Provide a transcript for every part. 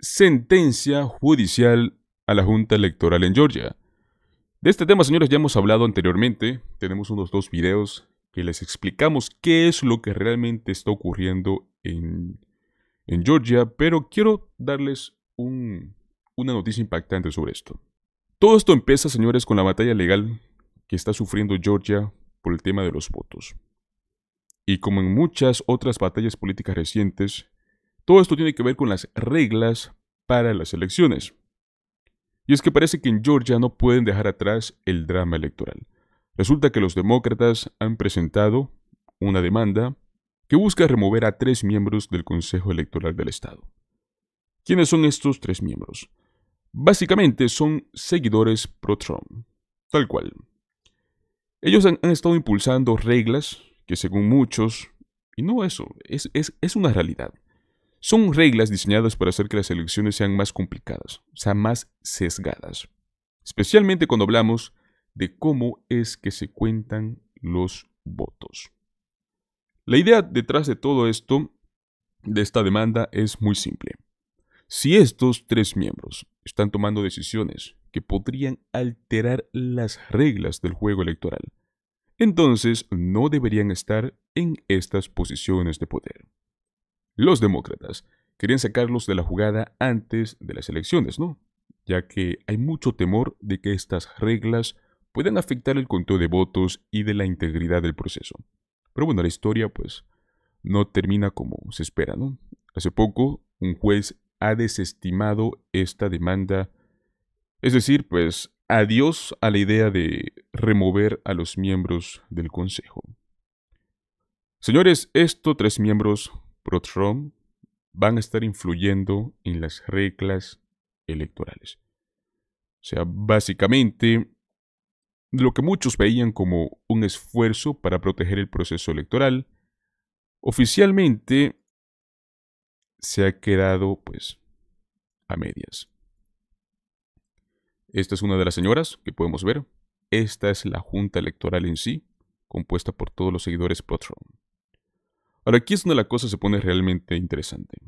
sentencia judicial a la Junta Electoral en Georgia. De este tema, señores, ya hemos hablado anteriormente. Tenemos unos dos videos que les explicamos qué es lo que realmente está ocurriendo en, Georgia, pero quiero darles una noticia impactante sobre esto. Todo esto empieza, señores, con la batalla legal que está sufriendo Georgia por el tema de los votos. Y como en muchas otras batallas políticas recientes, todo esto tiene que ver con las reglas para las elecciones. Y es que parece que en Georgia no pueden dejar atrás el drama electoral. Resulta que los demócratas han presentado una demanda que busca remover a tres miembros del Consejo Electoral del Estado. ¿Quiénes son estos tres miembros? Básicamente son seguidores pro-Trump, tal cual. Ellos han, estado impulsando reglas que según muchos, y no eso, es una realidad, son reglas diseñadas para hacer que las elecciones sean más complicadas, o sea, más sesgadas. Especialmente cuando hablamos de cómo es que se cuentan los votos. La idea detrás de todo esto, de esta demanda, es muy simple. Si estos tres miembros están tomando decisiones que podrían alterar las reglas del juego electoral, entonces no deberían estar en estas posiciones de poder. Los demócratas querían sacarlos de la jugada antes de las elecciones, ¿no? Ya que hay mucho temor de que estas reglas puedan afectar el conteo de votos y de la integridad del proceso. Pero bueno, la historia pues no termina como se espera, ¿no? Hace poco un juez ha desestimado esta demanda, es decir, pues adiós a la idea de remover a los miembros del Consejo. Señores, estos tres miembros pro-Trump van a estar influyendo en las reglas electorales. O sea, básicamente, lo que muchos veían como un esfuerzo para proteger el proceso electoral, oficialmente se ha quedado pues a medias. Esta es una de las señoras que podemos ver. Esta es la junta electoral en sí, compuesta por todos los seguidores pro-Trump. Ahora aquí es donde la cosa se pone realmente interesante.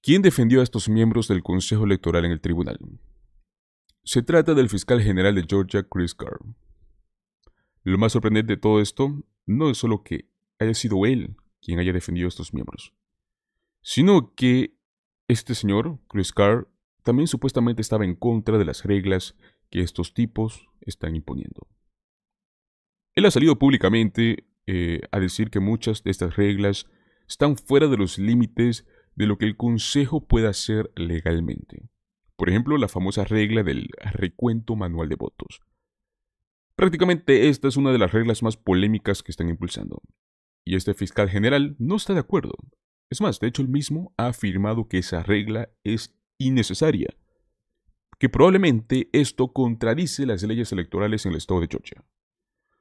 ¿Quién defendió a estos miembros del Consejo Electoral en el tribunal? Se trata del fiscal general de Georgia, Chris Carr. Lo más sorprendente de todo esto no es solo que haya sido él quien haya defendido a estos miembros, sino que este señor, Chris Carr, también supuestamente estaba en contra de las reglas que estos tipos están imponiendo. Él ha salido públicamente eh, a decir que muchas de estas reglas están fuera de los límites de lo que el Consejo puede hacer legalmente. Por ejemplo, la famosa regla del recuento manual de votos. Prácticamente esta es una de las reglas más polémicas que están impulsando. Y este fiscal general no está de acuerdo. Es más, de hecho, él mismo ha afirmado que esa regla es innecesaria, que probablemente esto contradice las leyes electorales en el estado de Georgia.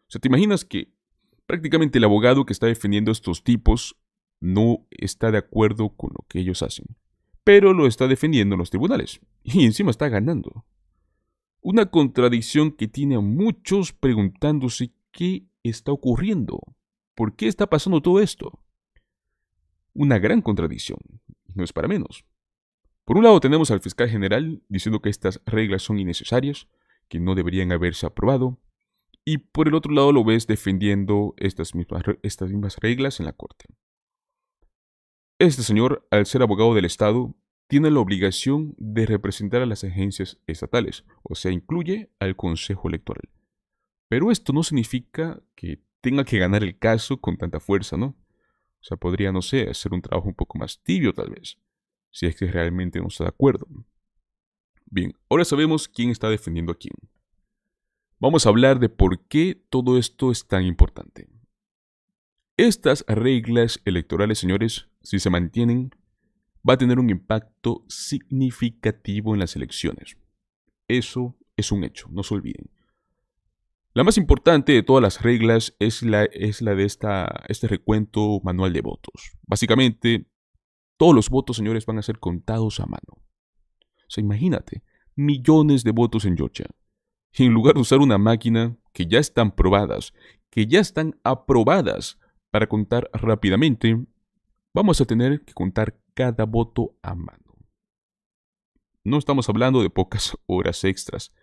O sea, ¿te imaginas que Prácticamente el abogado que está defendiendo a estos tipos no está de acuerdo con lo que ellos hacen, pero lo está defendiendo en los tribunales y encima está ganando. Una contradicción que tiene a muchos preguntándose qué está ocurriendo, por qué está pasando todo esto. Una gran contradicción, no es para menos. Por un lado tenemos al fiscal general diciendo que estas reglas son innecesarias, que no deberían haberse aprobado, y por el otro lado lo ves defendiendo estas mismas, reglas en la corte. Este señor, al ser abogado del Estado, tiene la obligación de representar a las agencias estatales, o sea, incluye al Consejo Electoral. Pero esto no significa que tenga que ganar el caso con tanta fuerza, ¿no? O sea, podría, no sé, hacer un trabajo un poco más tibio tal vez, si es que realmente no está de acuerdo. Bien, ahora sabemos quién está defendiendo a quién. Vamos a hablar de por qué todo esto es tan importante. Estas reglas electorales, señores, si se mantienen, va a tener un impacto significativo en las elecciones. Eso es un hecho, no se olviden. La más importante de todas las reglas es la, es la de esta, este recuento manual de votos. Básicamente, todos los votos, señores, van a ser contados a mano. O sea, imagínate, millones de votos en Georgia en lugar de usar una máquina que ya están probadas, que ya están aprobadas para contar rápidamente, vamos a tener que contar cada voto a mano. No estamos hablando de pocas horas extras,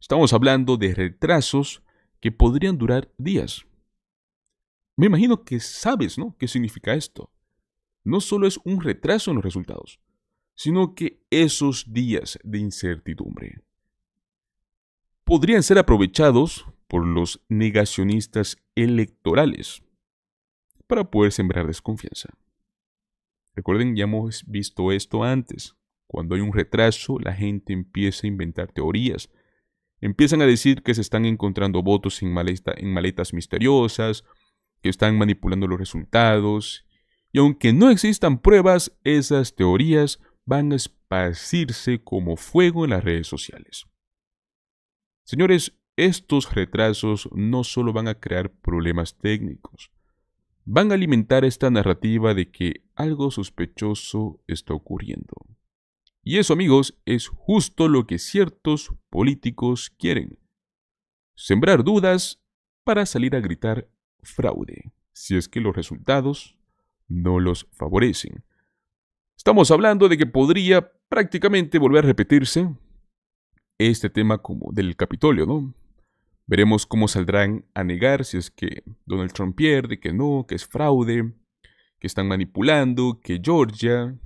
estamos hablando de retrasos que podrían durar días. Me imagino que sabes, ¿no? ¿Qué significa esto? No solo es un retraso en los resultados, sino que esos días de incertidumbre podrían ser aprovechados por los negacionistas electorales para poder sembrar desconfianza. Recuerden, ya hemos visto esto antes. Cuando hay un retraso, la gente empieza a inventar teorías. Empiezan a decir que se están encontrando votos en, en maletas misteriosas, que están manipulando los resultados. Y aunque no existan pruebas, esas teorías van a esparcirse como fuego en las redes sociales. Señores, estos retrasos no solo van a crear problemas técnicos, van a alimentar esta narrativa de que algo sospechoso está ocurriendo. Y eso, amigos, es justo lo que ciertos políticos quieren. Sembrar dudas para salir a gritar fraude, si es que los resultados no los favorecen. Estamos hablando de que podría prácticamente volver a repetirse este tema como del Capitolio, ¿no? Veremos cómo saldrán a negar si es que Donald Trump pierde, que no, que es fraude, que están manipulando, que Georgia.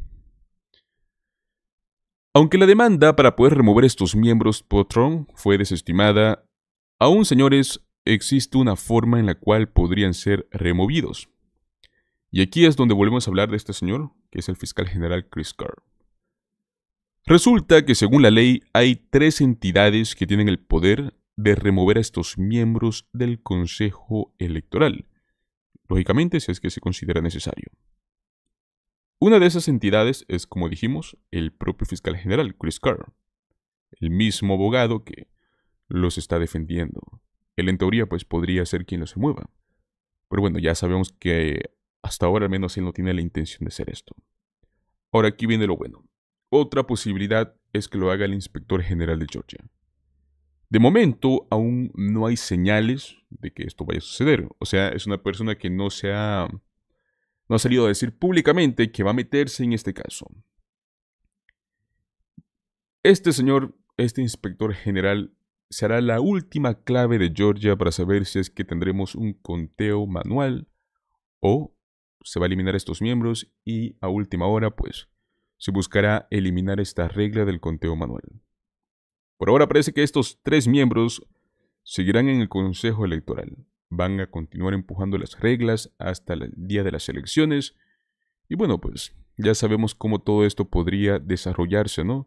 Aunque la demanda para poder remover estos miembros por Trump fue desestimada, aún señores, existe una forma en la cual podrían ser removidos. Y aquí es donde volvemos a hablar de este señor, que es el fiscal general Chris Carr. Resulta que según la ley hay tres entidades que tienen el poder de remover a estos miembros del Consejo Electoral, lógicamente si es que se considera necesario. Una de esas entidades es, como dijimos, el propio fiscal general, Chris Carr, el mismo abogado que los está defendiendo. Él en teoría pues podría ser quien los mueva. Pero bueno, ya sabemos que hasta ahora al menos él no tiene la intención de hacer esto. Ahora aquí viene lo bueno. Otra posibilidad es que lo haga el inspector general de Georgia. De momento, aún no hay señales de que esto vaya a suceder. O sea, es una persona que no se ha, no ha salido a decir públicamente que va a meterse en este caso. Este señor, este inspector general, será la última clave de Georgia para saber si es que tendremos un conteo manual o se va a eliminar estos miembros y a última hora, pues, se buscará eliminar esta regla del conteo manual. Por ahora parece que estos tres miembros seguirán en el Consejo Electoral. Van a continuar empujando las reglas hasta el día de las elecciones. Y bueno, pues ya sabemos cómo todo esto podría desarrollarse, ¿no?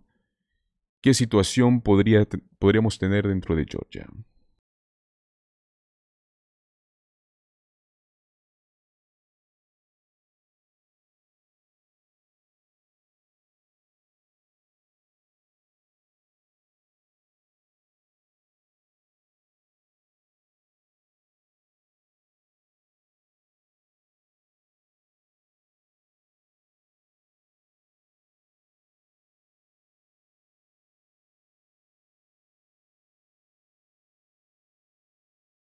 ¿Qué situación podríamos tener dentro de Georgia?